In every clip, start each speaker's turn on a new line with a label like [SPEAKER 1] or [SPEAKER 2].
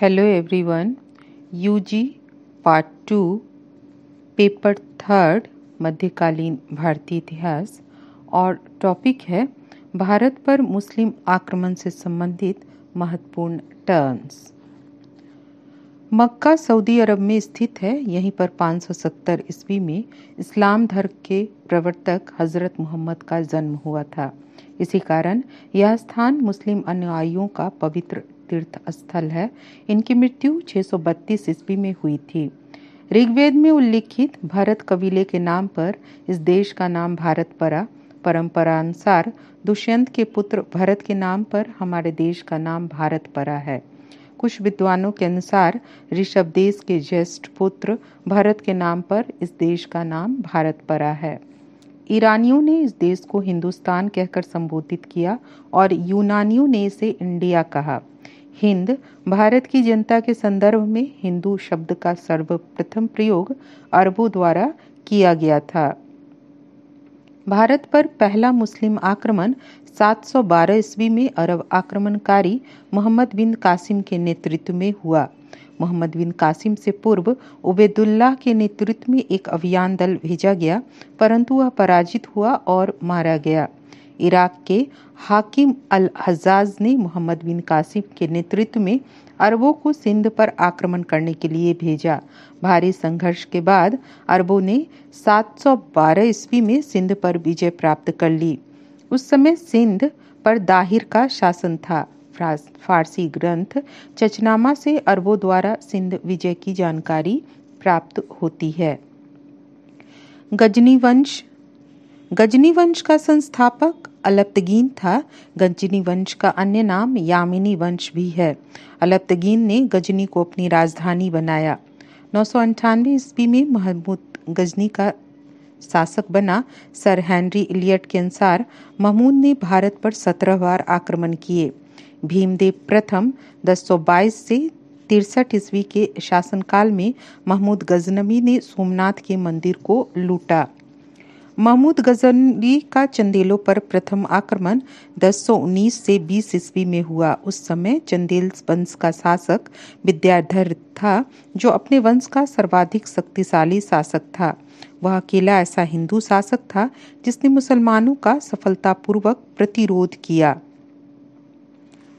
[SPEAKER 1] hello everyone UG part two paper third मध्यकालीन भारतीय इतिहास और टॉपिक है भारत पर मुस्लिम आक्रमण से संबंधित महत्वपूर्ण टर्न्स मक्का सऊदी अरब में स्थित है यहीं पर 570 ईस्वी में इस्लाम धर्म के प्रवर्तक हज़रत मोहम्मद का जन्म हुआ था इसी कारण यह स्थान मुस्लिम अनुयायियों का पवित्र तीर्थ स्थल है इनकी मृत्यु 632 ईस्वी में हुई थी ऋग्वेद में उल्लिखित भरत कबीले के नाम पर इस देश का नाम भारत पड़ा परंपरानुसार दुष्यंत के पुत्र भरत के नाम पर हमारे देश का नाम भारत परा है कुछ विद्वानों के अनुसार ऋषभ देश के ज्येष्ठ पुत्र भरत के नाम पर इस देश का नाम भारत परा है ईरानियों ने इस देश को हिंदुस्तान कहकर संबोधित किया और यूनानियों ने इसे इंडिया कहा हिंद भारत की जनता के संदर्भ में हिंदू शब्द का सर्वप्रथम प्रयोग अरबों द्वारा किया गया था भारत पर पहला मुस्लिम आक्रमण 712 ईस्वी में अरब आक्रमणकारी मोहम्मद बिन कासिम के नेतृत्व में हुआ मोहम्मद बिन कासिम से पूर्व उबेदुल्लाह के नेतृत्व में एक अभियान दल भेजा गया परंतु वह पराजित हुआ और मारा गया इराक के हाकिम अल हजाज ने मोहम्मद बिन कासिम के नेतृत्व में अरबों को सिंध पर आक्रमण करने के लिए भेजा भारी संघर्ष के बाद अरबों ने 712 ईस्वी में सिंध पर विजय प्राप्त कर ली उस समय सिंध पर दाहिर का शासन था फारसी ग्रंथ चचनामा से अरबों द्वारा सिंध विजय की जानकारी प्राप्त होती है गजनी वंश गजनी वंश का संस्थापक अलप्तगीन था गंजनी वंश का अन्य नाम यामिनी वंश भी है अलप्तगीन ने गजनी को अपनी राजधानी बनाया नौ सौ अंठानवे ईस्वी में महमूद गजनी का शासक बना सर हेनरी इलियट के अनुसार महमूद ने भारत पर सत्रह बार आक्रमण किए भीमदेव प्रथम 1022 से तिरसठ ईस्वी के शासनकाल में महमूद गजनबी ने सोमनाथ के मंदिर को लूटा महमूद गजनवी का चंदेलों पर प्रथम आक्रमण 1019 से 20 ईस्वी में हुआ उस समय चंदेल वंश का शासक विद्याधर था जो अपने वंश का सर्वाधिक शक्तिशाली शासक था वह अकेला ऐसा हिंदू शासक था जिसने मुसलमानों का सफलतापूर्वक प्रतिरोध किया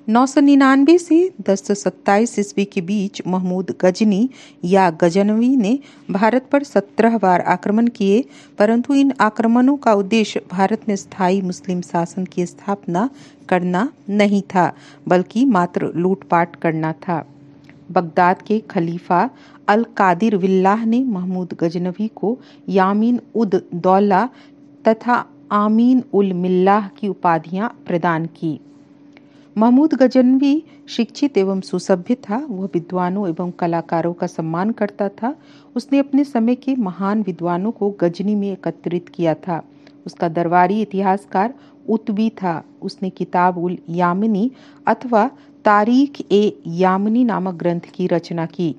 [SPEAKER 1] नौ सौ निन्यानवे से दस सौ सत्ताईस ईस्वी के बीच महमूद गजनी या गजनवी ने भारत पर सत्रह बार आक्रमण किए परंतु इन आक्रमणों का उद्देश्य भारत में स्थायी मुस्लिम शासन की स्थापना करना नहीं था बल्कि मात्र लूटपाट करना था बगदाद के खलीफा अल कादिर विल्लाह ने महमूद गजनवी को यामीन उद दौला तथा आमीन उल मिल्लाह की उपाधियां प्रदान की महमूद गजनवी शिक्षित एवं सुसभ्य था वह विद्वानों एवं कलाकारों का सम्मान करता था उसने अपने समय के महान विद्वानों को गजनी में एकत्रित किया था उसका दरबारी इतिहासकार उत्वी था उसने किताब उल यामिनी अथवा तारीख ए यामिनी नामक ग्रंथ की रचना की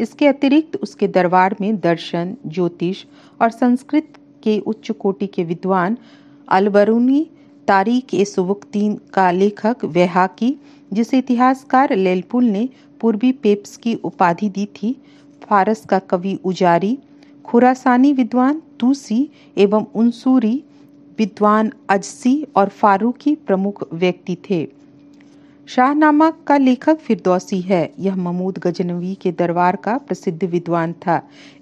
[SPEAKER 1] इसके अतिरिक्त उसके दरबार में दर्शन ज्योतिष और संस्कृत के उच्च कोटि के विद्वान अलबरूनी तारीख ए सुबुक्तीन का लेखक वेहाकी जिसे इतिहासकार लेलपुल ने पूर्वी पेप्स की उपाधि दी थी फारस का कवि उजारी खुरासानी विद्वान तूसी एवं उनसूरी विद्वान अजसी और फारूकी प्रमुख व्यक्ति थे शाहनामा का लेखक फिरदौसी है यह ममूद गजनवी के दरबार का प्रसिद्ध विद्वान था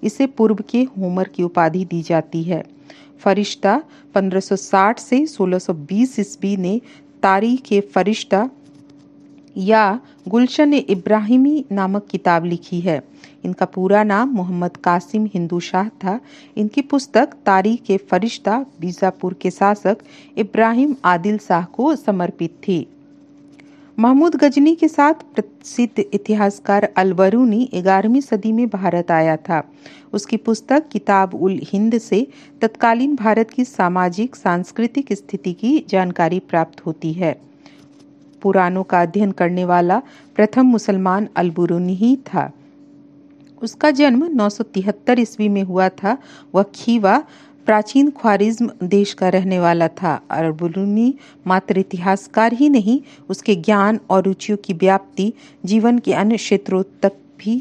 [SPEAKER 1] इसे पूर्व के होमर की उपाधि दी जाती है फरिश्ता 1560 से 1620 ईस्वी ने तारीख फरिश्ता या गुलशन इब्राहिमी नामक किताब लिखी है इनका पूरा नाम मोहम्मद कासिम हिंदू शाह था इनकी पुस्तक तारीख फरिश्ता बीजापुर के शासक इब्राहिम आदिल शाह को समर्पित थी महमूद गजनी के साथ प्रसिद्ध इतिहासकार अलवरूनी ग्यारहवीं सदी में भारत आया था उसकी पुस्तक किताब उल हिंद से तत्कालीन भारत की सामाजिक सांस्कृतिक स्थिति की जानकारी प्राप्त होती है पुराणों का अध्ययन करने वाला प्रथम मुसलमान अलबरूनी ही था उसका जन्म 973 ईस्वी में हुआ था वह खीवा प्राचीन ख्वारिज्म देश का रहने वाला था और बुलूनी मात्र इतिहासकार ही नहीं उसके ज्ञान और रुचियों की व्याप्ति जीवन के अन्य क्षेत्रों तक भी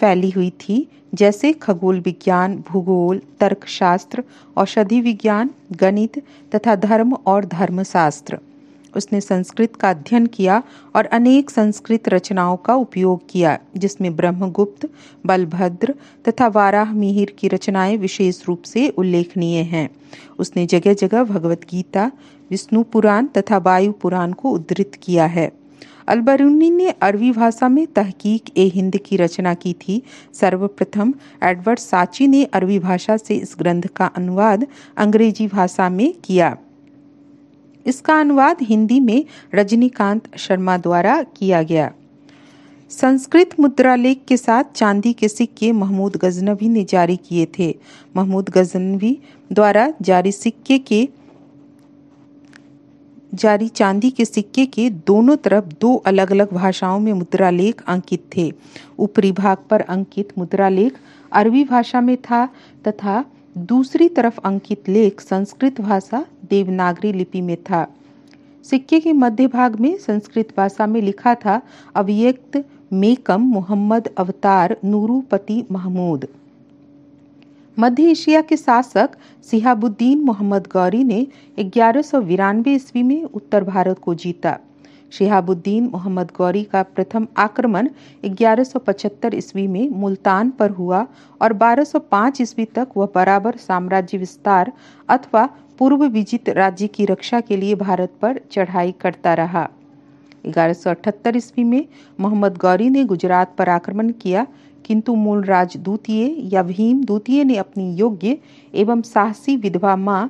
[SPEAKER 1] फैली हुई थी जैसे खगोल विज्ञान भूगोल तर्कशास्त्र औषधि विज्ञान गणित तथा धर्म और धर्मशास्त्र उसने संस्कृत का अध्ययन किया और अनेक संस्कृत रचनाओं का उपयोग किया जिसमें ब्रह्मगुप्त बलभद्र तथा वाराह मिहिर की रचनाएं विशेष रूप से उल्लेखनीय हैं उसने जगह जगह भगवत गीता विष्णु पुराण तथा वायु पुराण को उद्धृत किया है अलबरूनी ने अरबी भाषा में तहकीक ए हिंद की रचना की थी सर्वप्रथम एडवर्ड साची ने अरबी भाषा से इस ग्रंथ का अनुवाद अंग्रेजी भाषा में किया इसका अनुवाद हिंदी में रजनीकांत शर्मा द्वारा किया गया संस्कृत मुद्रा लेख के साथ चांदी के सिक्के महमूद गजनवी ने जारी किए थे महमूद गजनवी द्वारा जारी सिक्के के जारी चांदी के सिक्के के दोनों तरफ दो अलग अलग भाषाओं में मुद्रा लेख अंकित थे ऊपरी भाग पर अंकित मुद्रा लेख अरबी भाषा में था तथा दूसरी तरफ अंकित लेख संस्कृत भाषा देवनागरी लिपि में था सिक्के के मध्य भाग में संस्कृत भाषा में लिखा था अभियक्त मेकम मोहम्मद अवतार नूरूपति महमूद मध्य एशिया के शासक सिहाबुद्दीन मोहम्मद गौरी ने ग्यारह सौ ईस्वी में उत्तर भारत को जीता शिहाबुद्दीन मोहम्मद गौरी का प्रथम आक्रमण 1175 ईस्वी में मुल्तान पर हुआ और 1205 ईस्वी तक वह बराबर साम्राज्य विस्तार अथवा पूर्व विजित राज्य की रक्षा के लिए भारत पर चढ़ाई करता रहा 1178 ईस्वी में मोहम्मद गौरी ने गुजरात पर आक्रमण किया किंतु मूलराज द्वितीय या भीम द्वितीय ने अपनी योग्य एवं साहसी विधवा माँ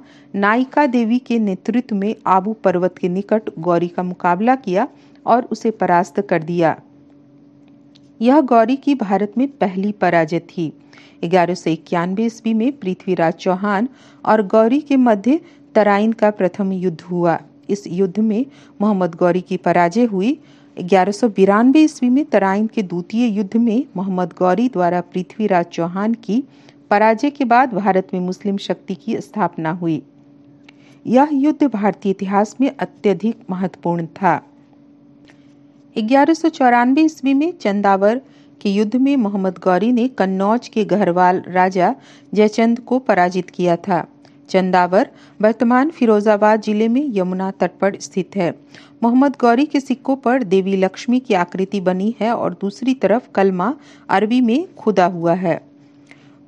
[SPEAKER 1] नायिका देवी के नेतृत्व में आबू पर्वत के निकट गौरी का मुकाबला किया और उसे परास्त कर दिया यह गौरी की भारत में पहली पराजय थी ग्यारह सौ इक्यानवे ईस्वी में पृथ्वीराज चौहान और गौरी के मध्य तराइन का प्रथम युद्ध हुआ इस युद्ध में मोहम्मद गौरी की पराजय हुई ग्यारह ईस्वी में तराइन के द्वितीय युद्ध में मोहम्मद गौरी द्वारा पृथ्वीराज चौहान की पराजय के बाद भारत में मुस्लिम शक्ति की स्थापना हुई यह युद्ध भारतीय इतिहास में अत्यधिक महत्वपूर्ण था ग्यारह ईस्वी में चंदावर के युद्ध में मोहम्मद गौरी ने कन्नौज के गहरवाल राजा जयचंद को पराजित किया था चंदावर वर्तमान फिरोजाबाद जिले में यमुना तट पर स्थित है मोहम्मद गौरी के सिक्कों पर देवी लक्ष्मी की आकृति बनी है और दूसरी तरफ कलमा अरबी में खुदा हुआ है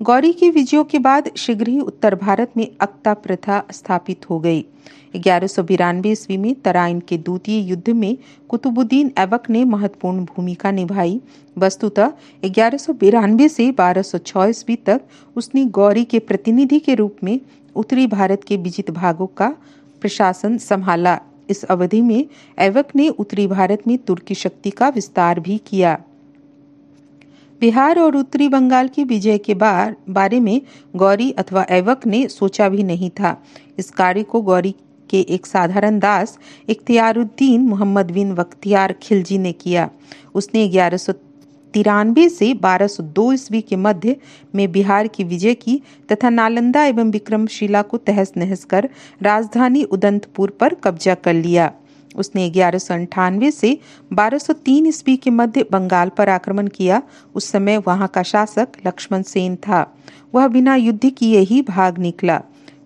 [SPEAKER 1] गौरी के विजयों के बाद शीघ्र ही उत्तर भारत में अक्ता प्रथा स्थापित हो गई ग्यारह सौ बिरानवे ईस्वी में तराइन के द्वितीय युद्ध में कुतुबुद्दीन ऐबक ने महत्वपूर्ण भूमिका निभाई वस्तुतः ग्यारह सौ बिरानवे से बारह सौ छः ईस्वी तक उसने गौरी के प्रतिनिधि के रूप में उत्तरी भारत के विजित भागों का प्रशासन संभाला इस अवधि में ऐबक ने उत्तरी भारत में तुर्की शक्ति का विस्तार भी किया बिहार और उत्तरी बंगाल की विजय के बार बारे में गौरी अथवा एवक ने सोचा भी नहीं था इस कार्य को गौरी के एक साधारण दास इख्तियारुद्दीन मोहम्मद बिन वख्तियार खिलजी ने किया उसने ग्यारह सौ तिरानवे से 1202 ईस्वी के मध्य में बिहार की विजय की तथा नालंदा एवं विक्रमशिला को तहस नहस कर राजधानी उदंतपुर पर कब्जा कर लिया उसने ग्यारह सौ अंठानवे से बारह सौ तीन ईस्वी के मध्य बंगाल पर आक्रमण किया उस समय वहां का शासक लक्ष्मण सेन था वह बिना युद्ध किए ही भाग निकला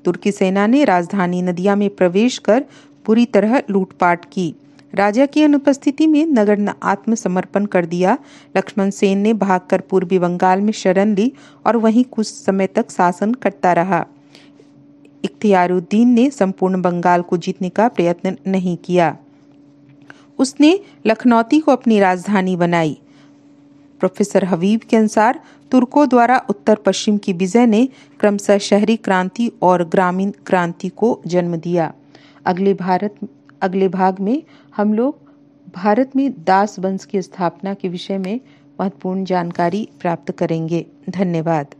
[SPEAKER 1] तुर्की सेना ने राजधानी नदिया में प्रवेश कर बुरी तरह लूटपाट की राजा की अनुपस्थिति में नगर ने आत्मसमर्पण कर दिया लक्ष्मण सेन ने भागकर पूर्वी बंगाल में शरण ली और वहीं कुछ समय तक शासन करता रहा इख्तियारुद्दीन ने संपूर्ण बंगाल को जीतने का प्रयत्न नहीं किया उसने लखनौती को अपनी राजधानी बनाई प्रोफेसर हबीब के अनुसार तुर्कों द्वारा उत्तर पश्चिम की विजय ने क्रमशः शहरी क्रांति और ग्रामीण क्रांति को जन्म दिया अगले भारत अगले भाग में हम लोग भारत में दास वंश की स्थापना के विषय में महत्वपूर्ण जानकारी प्राप्त करेंगे धन्यवाद